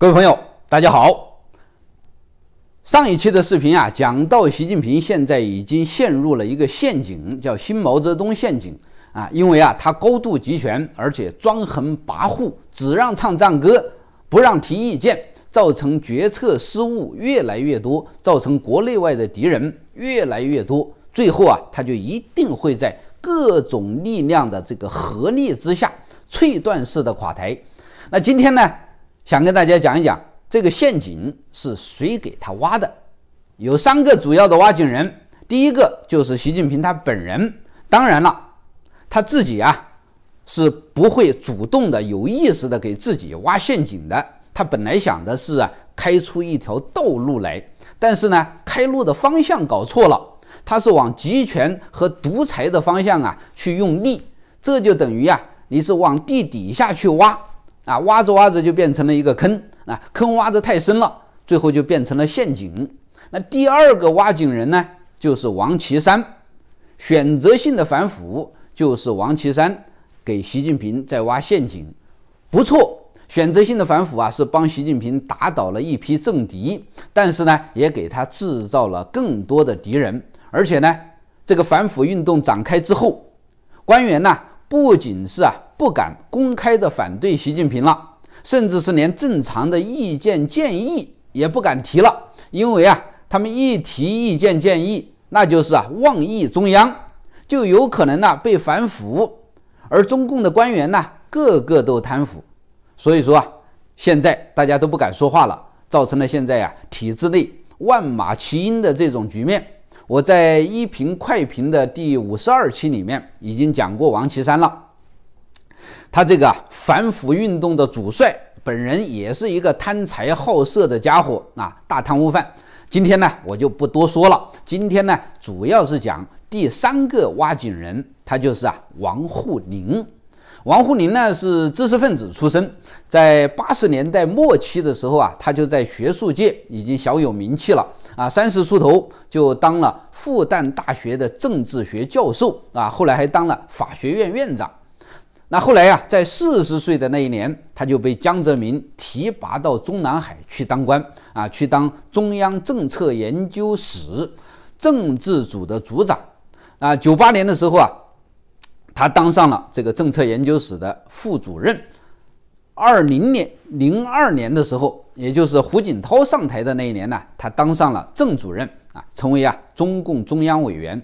各位朋友，大家好。上一期的视频啊，讲到习近平现在已经陷入了一个陷阱，叫“新毛泽东陷阱”啊，因为啊，他高度集权，而且专横跋扈，只让唱赞歌，不让提意见，造成决策失误越来越多，造成国内外的敌人越来越多，最后啊，他就一定会在各种力量的这个合力之下，脆断式的垮台。那今天呢？想跟大家讲一讲这个陷阱是谁给他挖的？有三个主要的挖井人。第一个就是习近平他本人。当然了，他自己啊是不会主动的、有意识的给自己挖陷阱的。他本来想的是啊开出一条道路来，但是呢，开路的方向搞错了。他是往集权和独裁的方向啊去用力，这就等于啊你是往地底下去挖。啊，挖着挖着就变成了一个坑，啊，坑挖得太深了，最后就变成了陷阱。那第二个挖井人呢，就是王岐山，选择性的反腐就是王岐山给习近平在挖陷阱。不错，选择性的反腐啊，是帮习近平打倒了一批政敌，但是呢，也给他制造了更多的敌人。而且呢，这个反腐运动展开之后，官员呢。不仅是啊，不敢公开的反对习近平了，甚至是连正常的意见建议也不敢提了，因为啊，他们一提意见建议，那就是啊，妄议中央，就有可能呢被反腐。而中共的官员呢，个个都贪腐，所以说啊，现在大家都不敢说话了，造成了现在呀，体制内万马齐喑的这种局面。我在一评快评的第五十二期里面已经讲过王岐山了，他这个反腐运动的主帅本人也是一个贪财好色的家伙啊，大贪污犯。今天呢，我就不多说了。今天呢，主要是讲第三个挖井人，他就是啊王沪宁。王沪宁呢是知识分子出身，在八十年代末期的时候啊，他就在学术界已经小有名气了。啊，三十出头就当了复旦大学的政治学教授啊，后来还当了法学院院长。那后来呀，在四十岁的那一年，他就被江泽民提拔到中南海去当官啊，去当中央政策研究室政治组的组长。啊，九八年的时候啊，他当上了这个政策研究室的副主任。二零年零二年的时候，也就是胡锦涛上台的那一年呢，他当上了正主任啊，成为啊中共中央委员。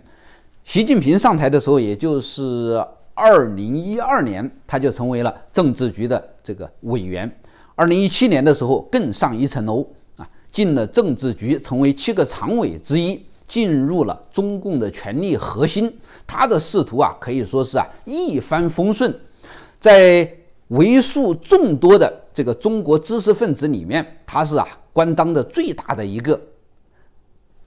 习近平上台的时候，也就是二零一二年，他就成为了政治局的这个委员。二零一七年的时候，更上一层楼啊，进了政治局，成为七个常委之一，进入了中共的权力核心。他的仕途啊，可以说是啊一帆风顺，在。为数众多的这个中国知识分子里面，他是啊官当的最大的一个。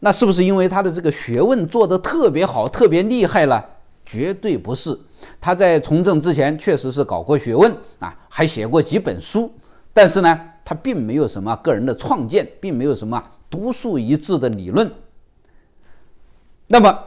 那是不是因为他的这个学问做的特别好、特别厉害了？绝对不是。他在从政之前确实是搞过学问啊，还写过几本书。但是呢，他并没有什么个人的创建，并没有什么独树一帜的理论。那么，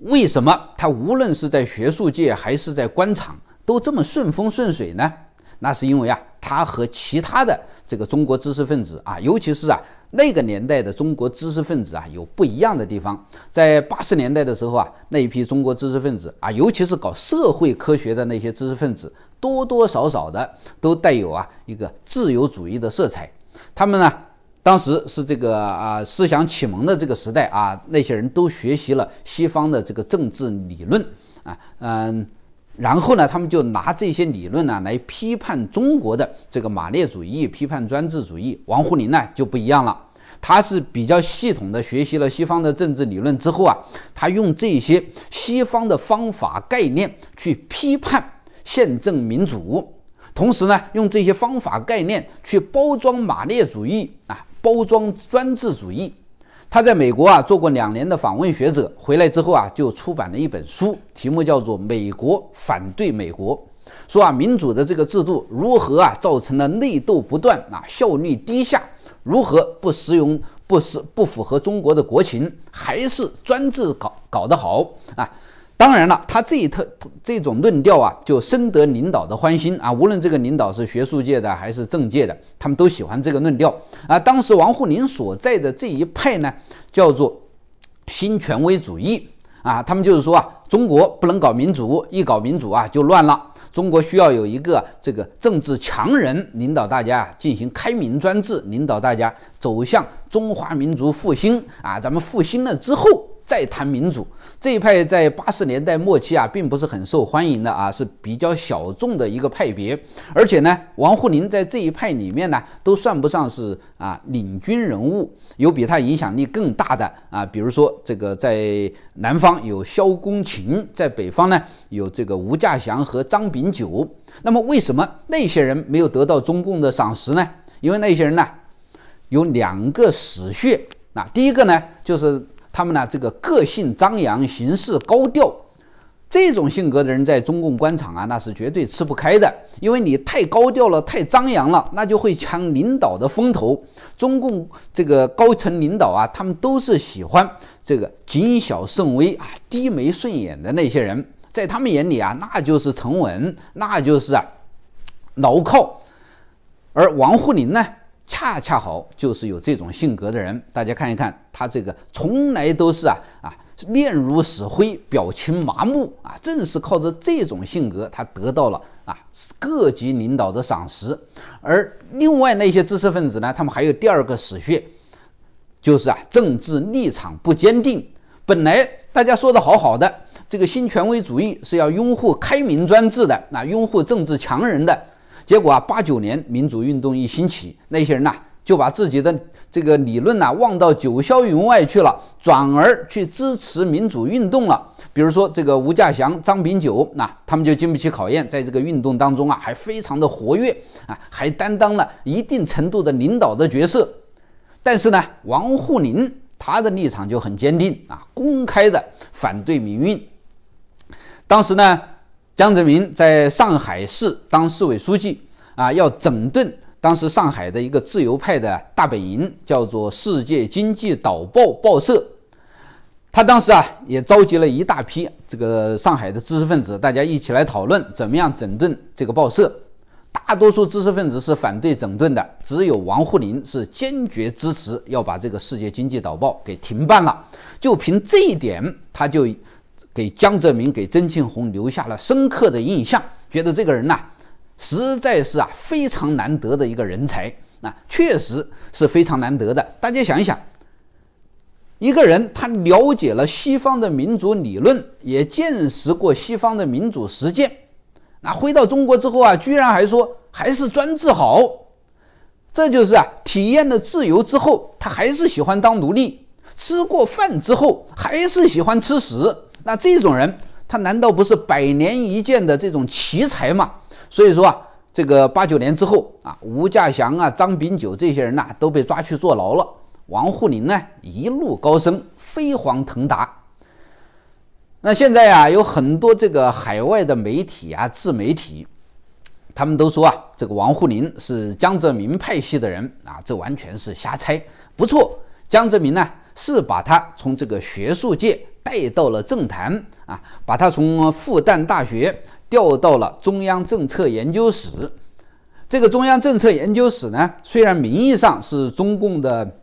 为什么他无论是在学术界还是在官场？都这么顺风顺水呢？那是因为啊，他和其他的这个中国知识分子啊，尤其是啊那个年代的中国知识分子啊，有不一样的地方。在八十年代的时候啊，那一批中国知识分子啊，尤其是搞社会科学的那些知识分子，多多少少的都带有啊一个自由主义的色彩。他们呢，当时是这个啊思想启蒙的这个时代啊，那些人都学习了西方的这个政治理论啊，嗯。然后呢，他们就拿这些理论呢来批判中国的这个马列主义，批判专制主义。王沪宁呢就不一样了，他是比较系统的学习了西方的政治理论之后啊，他用这些西方的方法概念去批判宪政民主，同时呢用这些方法概念去包装马列主义啊，包装专制主义。他在美国啊做过两年的访问学者，回来之后啊就出版了一本书，题目叫做《美国反对美国》，说啊民主的这个制度如何啊造成了内斗不断啊效率低下，如何不适用不适不符合中国的国情，还是专制搞搞得好啊。当然了，他这一特这种论调啊，就深得领导的欢心啊。无论这个领导是学术界的还是政界的，他们都喜欢这个论调啊。当时王沪宁所在的这一派呢，叫做新权威主义啊。他们就是说啊，中国不能搞民主，一搞民主啊就乱了。中国需要有一个这个政治强人领导大家进行开明专制，领导大家走向中华民族复兴啊。咱们复兴了之后。再谈民主这一派，在八十年代末期啊，并不是很受欢迎的啊，是比较小众的一个派别。而且呢，王沪宁在这一派里面呢，都算不上是啊领军人物，有比他影响力更大的啊，比如说这个在南方有萧公琴，在北方呢有这个吴稼祥和张炳九。那么为什么那些人没有得到中共的赏识呢？因为那些人呢有两个死穴。那第一个呢就是。他们呢，这个个性张扬、行事高调，这种性格的人在中共官场啊，那是绝对吃不开的，因为你太高调了、太张扬了，那就会抢领导的风头。中共这个高层领导啊，他们都是喜欢这个谨小慎微啊、低眉顺眼的那些人，在他们眼里啊，那就是沉稳，那就是啊牢靠。而王沪宁呢？恰恰好就是有这种性格的人，大家看一看他这个从来都是啊啊面如死灰，表情麻木啊，正是靠着这种性格，他得到了啊各级领导的赏识。而另外那些知识分子呢，他们还有第二个死穴，就是啊政治立场不坚定。本来大家说的好好的，这个新权威主义是要拥护开明专制的，那拥护政治强人的。结果啊，八九年民主运动一兴起，那些人呐，就把自己的这个理论呐，忘到九霄云外去了，转而去支持民主运动了。比如说这个吴稼祥、张炳九，那他们就经不起考验，在这个运动当中啊还非常的活跃啊，还担当了一定程度的领导的角色。但是呢，王沪宁他的立场就很坚定啊，公开的反对民运。当时呢。江泽民在上海市当市委书记，啊，要整顿当时上海的一个自由派的大本营，叫做《世界经济导报》报社。他当时啊，也召集了一大批这个上海的知识分子，大家一起来讨论怎么样整顿这个报社。大多数知识分子是反对整顿的，只有王沪宁是坚决支持要把这个《世界经济导报》给停办了。就凭这一点，他就。给江泽民给曾庆红留下了深刻的印象，觉得这个人呐，实在是啊非常难得的一个人才，那确实是非常难得的。大家想一想，一个人他了解了西方的民主理论，也见识过西方的民主实践，那回到中国之后啊，居然还说还是专制好，这就是啊体验了自由之后，他还是喜欢当奴隶，吃过饭之后还是喜欢吃屎。那这种人，他难道不是百年一见的这种奇才吗？所以说啊，这个八九年之后啊，吴稼祥啊、张炳九这些人呐，都被抓去坐牢了。王沪宁呢，一路高升，飞黄腾达。那现在呀，有很多这个海外的媒体啊、自媒体，他们都说啊，这个王沪宁是江泽民派系的人啊，这完全是瞎猜。不错，江泽民呢，是把他从这个学术界。带到了政坛啊，把他从复旦大学调到了中央政策研究室。这个中央政策研究室呢，虽然名义上是中共的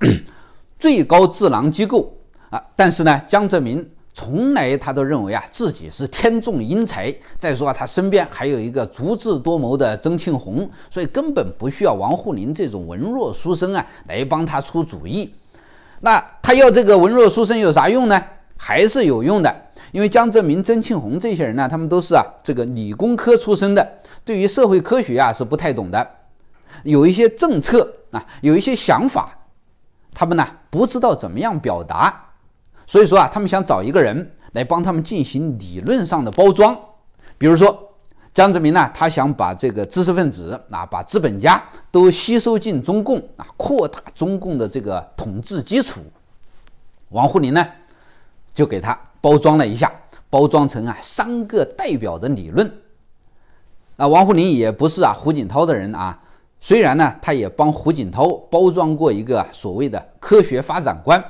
最高智囊机构啊，但是呢，江泽民从来他都认为啊自己是天纵英才。再说啊，他身边还有一个足智多谋的曾庆红，所以根本不需要王沪宁这种文弱书生啊来帮他出主意。那他要这个文弱书生有啥用呢？还是有用的，因为江泽民、曾庆红这些人呢，他们都是啊这个理工科出身的，对于社会科学啊是不太懂的，有一些政策啊，有一些想法，他们呢不知道怎么样表达，所以说啊，他们想找一个人来帮他们进行理论上的包装，比如说。江泽民呢，他想把这个知识分子啊，把资本家都吸收进中共啊，扩大中共的这个统治基础。王沪宁呢，就给他包装了一下，包装成啊“三个代表”的理论。啊，王沪宁也不是啊胡锦涛的人啊，虽然呢，他也帮胡锦涛包装过一个所谓的科学发展观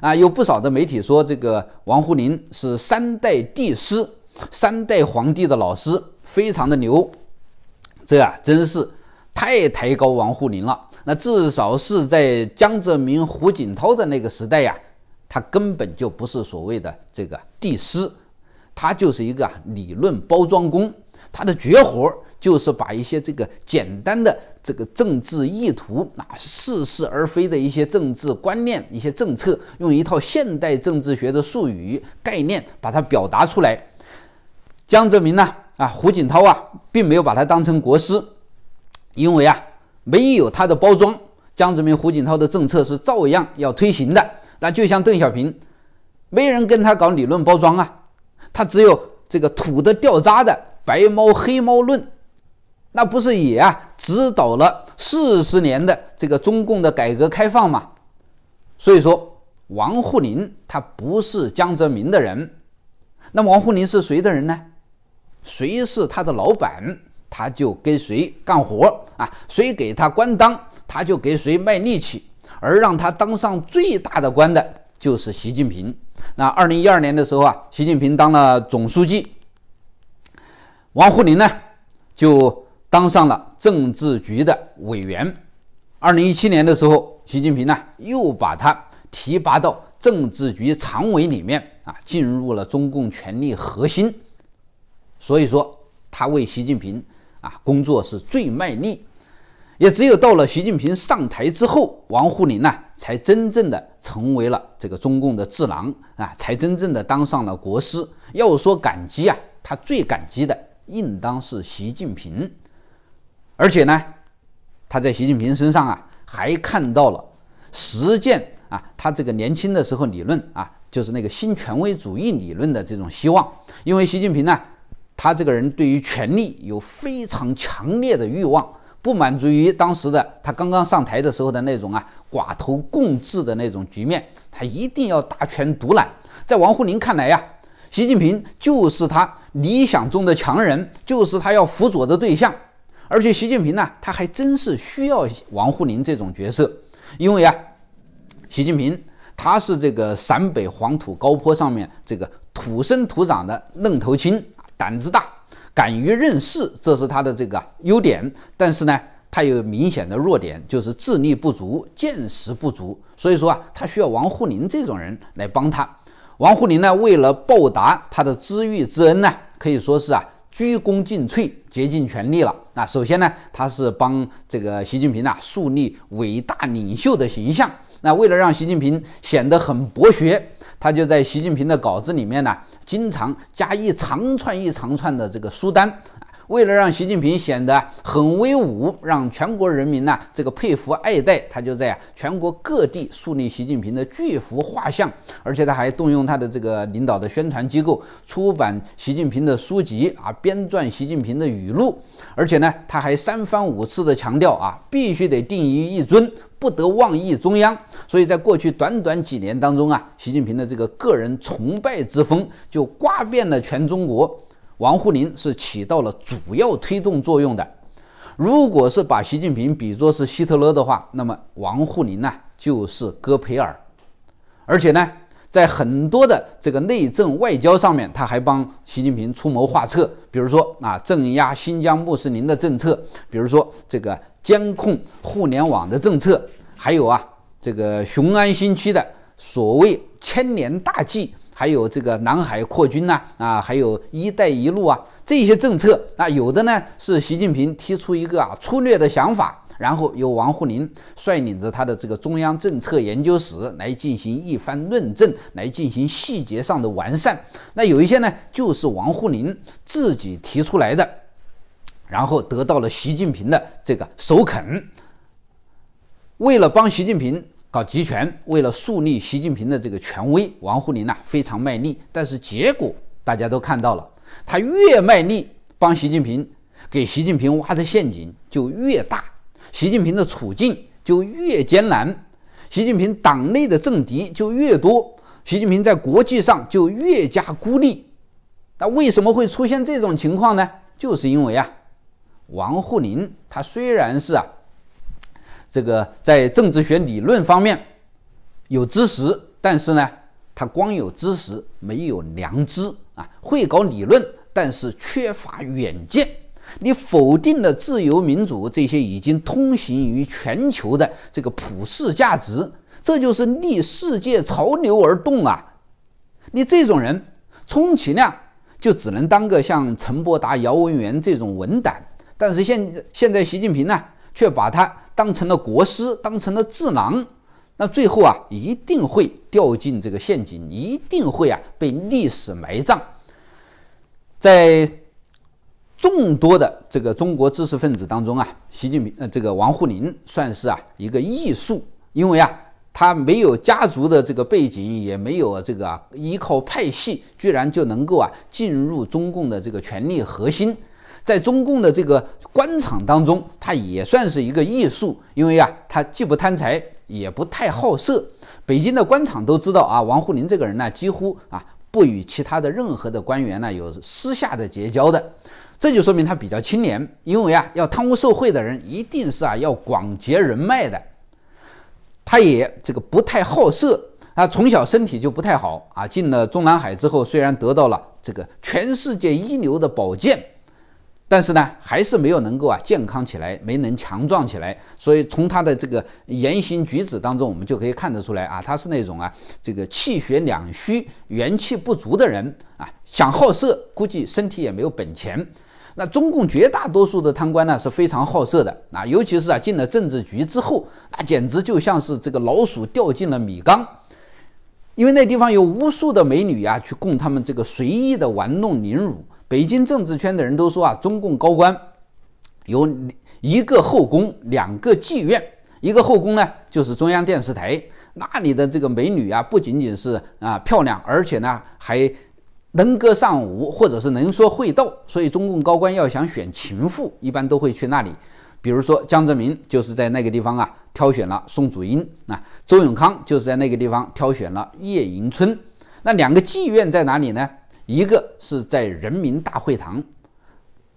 啊，有不少的媒体说这个王沪宁是三代帝师、三代皇帝的老师。非常的牛，这啊，真是太抬高王沪宁了。那至少是在江泽民、胡锦涛的那个时代呀，他根本就不是所谓的这个帝师，他就是一个理论包装工。他的绝活就是把一些这个简单的这个政治意图啊，似是而非的一些政治观念、一些政策，用一套现代政治学的术语概念把它表达出来。江泽民呢？啊，胡锦涛啊，并没有把他当成国师，因为啊，没有他的包装，江泽民、胡锦涛的政策是照样要推行的。那就像邓小平，没人跟他搞理论包装啊，他只有这个土的掉渣的“白猫黑猫论”，那不是也啊指导了四十年的这个中共的改革开放嘛？所以说，王沪宁他不是江泽民的人，那王沪宁是谁的人呢？谁是他的老板，他就跟谁干活啊？谁给他官当，他就给谁卖力气。而让他当上最大的官的就是习近平。那二零一二年的时候啊，习近平当了总书记，王沪宁呢就当上了政治局的委员。二零一七年的时候，习近平呢又把他提拔到政治局常委里面啊，进入了中共权力核心。所以说，他为习近平啊工作是最卖力，也只有到了习近平上台之后，王沪宁呢才真正的成为了这个中共的智囊啊，才真正的当上了国师。要说感激啊，他最感激的应当是习近平，而且呢，他在习近平身上啊还看到了实践啊，他这个年轻的时候理论啊，就是那个新权威主义理论的这种希望，因为习近平呢。他这个人对于权力有非常强烈的欲望，不满足于当时的他刚刚上台的时候的那种啊寡头共治的那种局面，他一定要大权独揽。在王沪宁看来呀，习近平就是他理想中的强人，就是他要辅佐的对象。而且习近平呢，他还真是需要王沪宁这种角色，因为啊，习近平他是这个陕北黄土高坡上面这个土生土长的愣头青。胆子大，敢于任事，这是他的这个优点。但是呢，他有明显的弱点，就是智力不足，见识不足。所以说啊，他需要王沪宁这种人来帮他。王沪宁呢，为了报答他的知遇之恩呢，可以说是啊，鞠躬尽瘁，竭尽全力了。那首先呢，他是帮这个习近平呐树立伟大领袖的形象。那为了让习近平显得很博学。他就在习近平的稿子里面呢，经常加一长串一长串的这个书单，为了让习近平显得很威武，让全国人民呢这个佩服爱戴，他就在啊全国各地树立习近平的巨幅画像，而且他还动用他的这个领导的宣传机构出版习近平的书籍啊，编撰习近平的语录，而且呢他还三番五次的强调啊，必须得定于一尊。不得妄议中央，所以在过去短短几年当中啊，习近平的这个个人崇拜之风就刮遍了全中国。王沪宁是起到了主要推动作用的。如果是把习近平比作是希特勒的话，那么王沪宁呢就是戈培尔，而且呢。在很多的这个内政外交上面，他还帮习近平出谋划策。比如说啊，镇压新疆穆斯林的政策；比如说这个监控互联网的政策；还有啊，这个雄安新区的所谓千年大计；还有这个南海扩军呐啊；还有“一带一路”啊这些政策。啊，有的呢是习近平提出一个啊粗略的想法。然后由王沪宁率领着他的这个中央政策研究室来进行一番论证，来进行细节上的完善。那有一些呢，就是王沪宁自己提出来的，然后得到了习近平的这个首肯。为了帮习近平搞集权，为了树立习近平的这个权威，王沪宁呢非常卖力。但是结果大家都看到了，他越卖力帮习近平，给习近平挖的陷阱就越大。习近平的处境就越艰难，习近平党内的政敌就越多，习近平在国际上就越加孤立。那为什么会出现这种情况呢？就是因为啊，王沪宁他虽然是啊，这个在政治学理论方面有知识，但是呢，他光有知识没有良知啊，会搞理论，但是缺乏远见。你否定了自由民主这些已经通行于全球的这个普世价值，这就是逆世界潮流而动啊！你这种人，充其量就只能当个像陈伯达、姚文元这种文胆，但是现现在习近平呢，却把他当成了国师，当成了智囊，那最后啊，一定会掉进这个陷阱，一定会啊被历史埋葬，在。众多的这个中国知识分子当中啊，习近平呃，这个王沪宁算是啊一个异数，因为啊他没有家族的这个背景，也没有这个依靠派系，居然就能够啊进入中共的这个权力核心，在中共的这个官场当中，他也算是一个异数，因为啊他既不贪财，也不太好色。北京的官场都知道啊，王沪宁这个人呢，几乎啊不与其他的任何的官员呢有私下的结交的。这就说明他比较清廉，因为啊，要贪污受贿的人，一定是啊要广结人脉的。他也这个不太好色啊，从小身体就不太好啊。进了中南海之后，虽然得到了这个全世界一流的保健，但是呢，还是没有能够啊健康起来，没能强壮起来。所以从他的这个言行举止当中，我们就可以看得出来啊，他是那种啊这个气血两虚、元气不足的人啊。想好色，估计身体也没有本钱。那中共绝大多数的贪官呢是非常好色的啊，尤其是啊进了政治局之后，那简直就像是这个老鼠掉进了米缸，因为那地方有无数的美女呀，去供他们这个随意的玩弄凌辱。北京政治圈的人都说啊，中共高官有一个后宫，两个妓院，一个后宫呢就是中央电视台，那里的这个美女啊不仅仅是啊漂亮，而且呢还。能歌善舞，或者是能说会道，所以中共高官要想选情妇，一般都会去那里。比如说，江泽民就是在那个地方啊，挑选了宋祖英啊；周永康就是在那个地方挑选了叶迎春。那两个妓院在哪里呢？一个是在人民大会堂，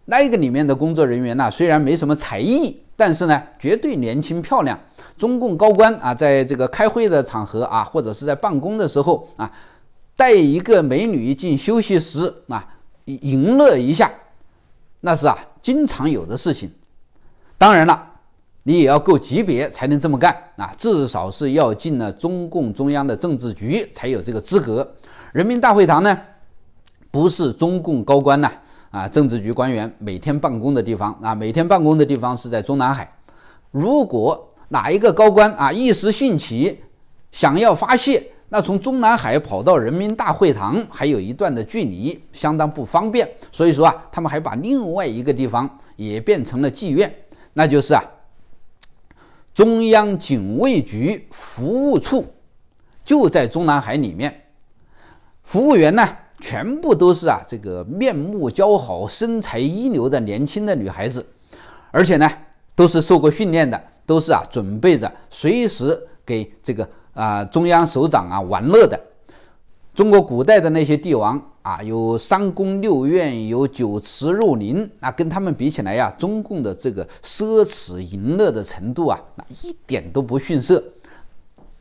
那一个里面的工作人员呢，虽然没什么才艺，但是呢，绝对年轻漂亮。中共高官啊，在这个开会的场合啊，或者是在办公的时候啊。带一个美女进休息室啊，淫乐一下，那是啊经常有的事情。当然了，你也要够级别才能这么干啊，至少是要进了中共中央的政治局才有这个资格。人民大会堂呢，不是中共高官呐啊，政治局官员每天办公的地方啊，每天办公的地方是在中南海。如果哪一个高官啊一时兴起，想要发泄。那从中南海跑到人民大会堂还有一段的距离，相当不方便。所以说啊，他们还把另外一个地方也变成了妓院，那就是啊，中央警卫局服务处就在中南海里面。服务员呢，全部都是啊，这个面目姣好、身材一流的年轻的女孩子，而且呢，都是受过训练的，都是啊，准备着随时给这个。啊，中央首长啊，玩乐的。中国古代的那些帝王啊，有三宫六院，有酒池肉林。那跟他们比起来呀，中共的这个奢侈淫乐的程度啊，那一点都不逊色。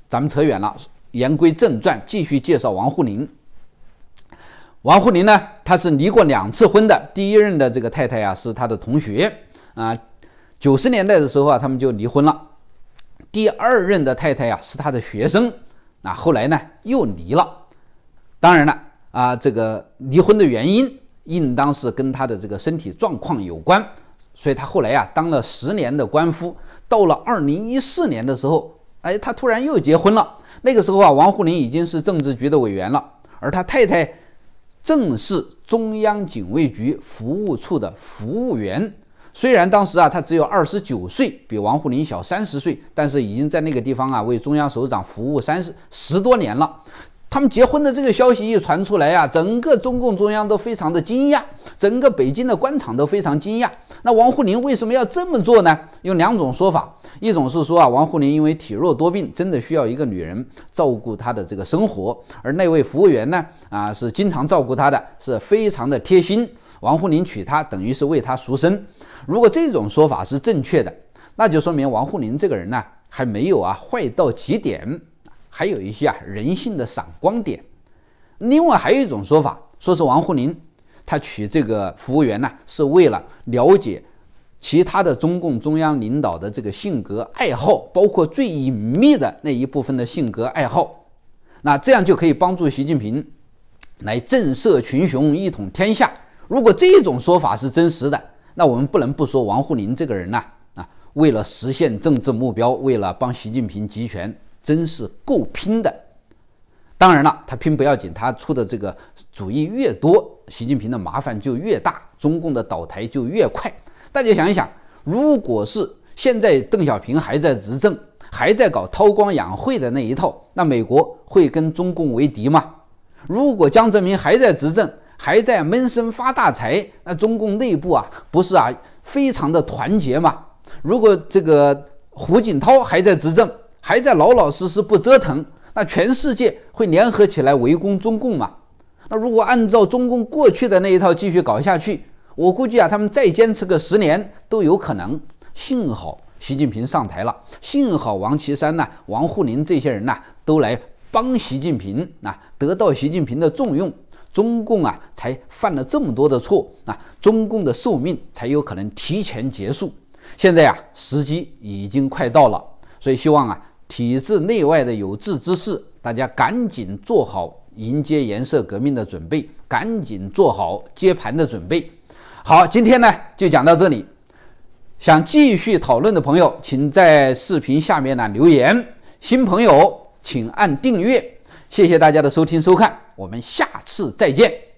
咱们扯远了，言归正传，继续介绍王沪宁。王沪宁呢，他是离过两次婚的。第一任的这个太太啊，是他的同学啊。九十年代的时候啊，他们就离婚了。第二任的太太呀是他的学生，那后来呢又离了。当然了啊，这个离婚的原因应当是跟他的这个身体状况有关，所以他后来呀当了十年的官夫。到了二零一四年的时候，哎，他突然又结婚了。那个时候啊，王沪宁已经是政治局的委员了，而他太太正是中央警卫局服务处的服务员。虽然当时啊，他只有二十九岁，比王沪宁小三十岁，但是已经在那个地方啊为中央首长服务三十十多年了。他们结婚的这个消息一传出来呀，整个中共中央都非常的惊讶，整个北京的官场都非常惊讶。那王沪宁为什么要这么做呢？有两种说法，一种是说啊，王沪宁因为体弱多病，真的需要一个女人照顾他的这个生活，而那位服务员呢，啊是经常照顾他的，是非常的贴心。王沪宁娶她等于是为她赎身。如果这种说法是正确的，那就说明王沪宁这个人呢还没有啊坏到极点，还有一些啊人性的闪光点。另外还有一种说法，说是王沪宁他娶这个服务员呢是为了了解其他的中共中央领导的这个性格爱好，包括最隐秘的那一部分的性格爱好。那这样就可以帮助习近平来震慑群雄，一统天下。如果这种说法是真实的，那我们不能不说王沪宁这个人呐，啊，为了实现政治目标，为了帮习近平集权，真是够拼的。当然了，他拼不要紧，他出的这个主意越多，习近平的麻烦就越大，中共的倒台就越快。大家想一想，如果是现在邓小平还在执政，还在搞韬光养晦的那一套，那美国会跟中共为敌吗？如果江泽民还在执政？还在闷声发大财，那中共内部啊，不是啊，非常的团结嘛。如果这个胡锦涛还在执政，还在老老实实不折腾，那全世界会联合起来围攻中共嘛？那如果按照中共过去的那一套继续搞下去，我估计啊，他们再坚持个十年都有可能。幸好习近平上台了，幸好王岐山呐、王沪宁这些人呐，都来帮习近平，啊，得到习近平的重用。中共啊，才犯了这么多的错啊！中共的寿命才有可能提前结束。现在啊，时机已经快到了，所以希望啊，体制内外的有志之士，大家赶紧做好迎接颜色革命的准备，赶紧做好接盘的准备。好，今天呢就讲到这里。想继续讨论的朋友，请在视频下面呢留言。新朋友请按订阅。谢谢大家的收听收看。我们下次再见。